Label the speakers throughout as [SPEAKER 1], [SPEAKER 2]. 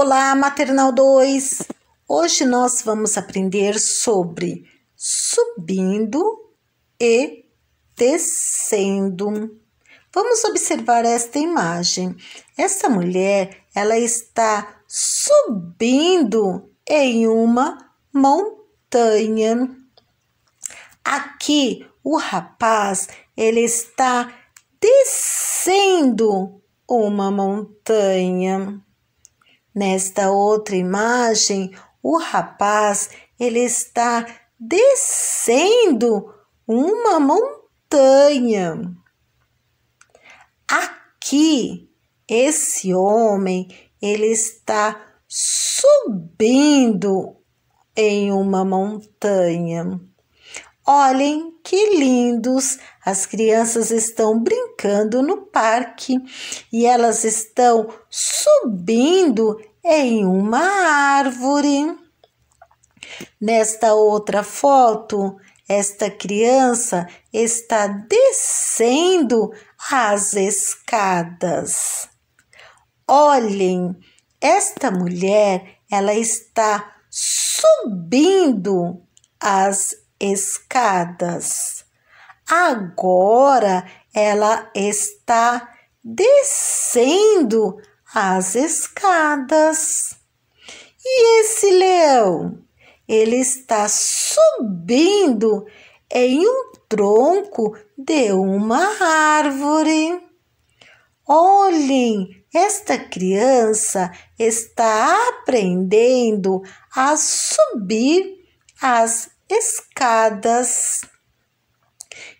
[SPEAKER 1] Olá, Maternal 2! Hoje nós vamos aprender sobre subindo e descendo. Vamos observar esta imagem. Essa mulher, ela está subindo em uma montanha. Aqui, o rapaz, ele está descendo uma montanha. Nesta outra imagem, o rapaz ele está descendo uma montanha. Aqui, esse homem ele está subindo em uma montanha. Olhem que lindos! As crianças estão brincando no parque e elas estão subindo em uma árvore. Nesta outra foto, esta criança está descendo as escadas. Olhem, esta mulher, ela está subindo as escadas. Agora ela está descendo as escadas. E esse leão? Ele está subindo em um tronco de uma árvore. Olhem, esta criança está aprendendo a subir as escadas.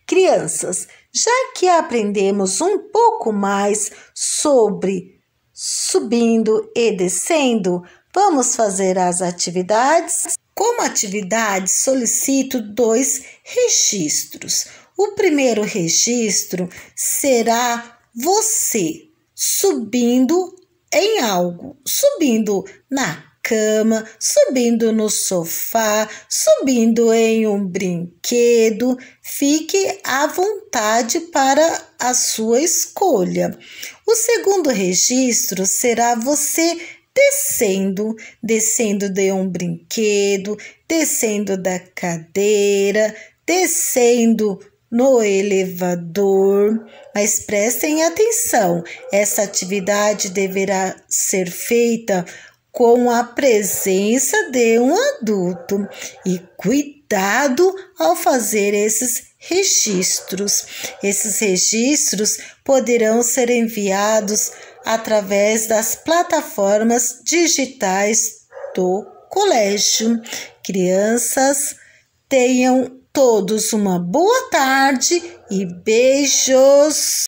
[SPEAKER 1] Crianças, já que aprendemos um pouco mais sobre subindo e descendo, vamos fazer as atividades. Como atividade, solicito dois registros. O primeiro registro será você subindo em algo, subindo na cama, subindo no sofá, subindo em um brinquedo. Fique à vontade para a sua escolha. O segundo registro será você descendo, descendo de um brinquedo, descendo da cadeira, descendo no elevador. Mas prestem atenção, essa atividade deverá ser feita com a presença de um adulto e cuidado ao fazer esses registros. Esses registros poderão ser enviados através das plataformas digitais do colégio. Crianças, tenham todos uma boa tarde e beijos!